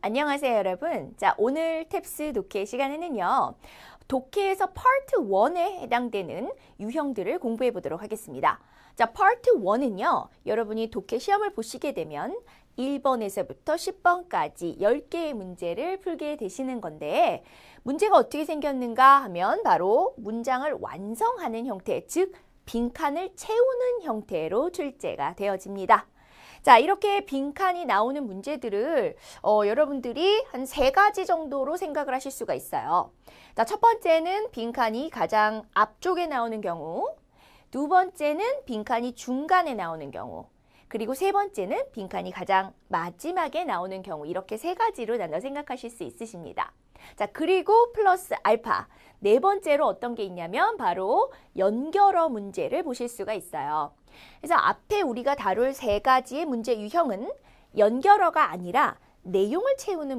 안녕하세요 여러분 자 오늘 탭스 독해 시간에는요 독해에서 파트 1에 해당되는 유형들을 공부해 보도록 하겠습니다 자 파트 1은요 여러분이 독해 시험을 보시게 되면 1번에서부터 10번까지 10개의 문제를 풀게 되시는 건데 문제가 어떻게 생겼는가 하면 바로 문장을 완성하는 형태 즉 빈칸을 채우는 형태로 출제가 되어집니다 자, 이렇게 빈칸이 나오는 문제들을 어, 여러분들이 한 세 가지 정도로 생각을 하실 수가 있어요. 자, 첫 번째는 빈칸이 가장 앞쪽에 나오는 경우, 두 번째는 빈칸이 중간에 나오는 경우, 그리고 세 번째는 빈칸이 가장 마지막에 나오는 경우 이렇게 세 가지로 나눠 생각하실 수 있으십니다. 자, 그리고 플러스 알파. 네 번째로 어떤 게 있냐면 바로 연결어 문제를 보실 수가 있어요. 그래서 앞에 우리가 다룰 세 가지의 문제 유형은 연결어가 아니라 내용을 채우는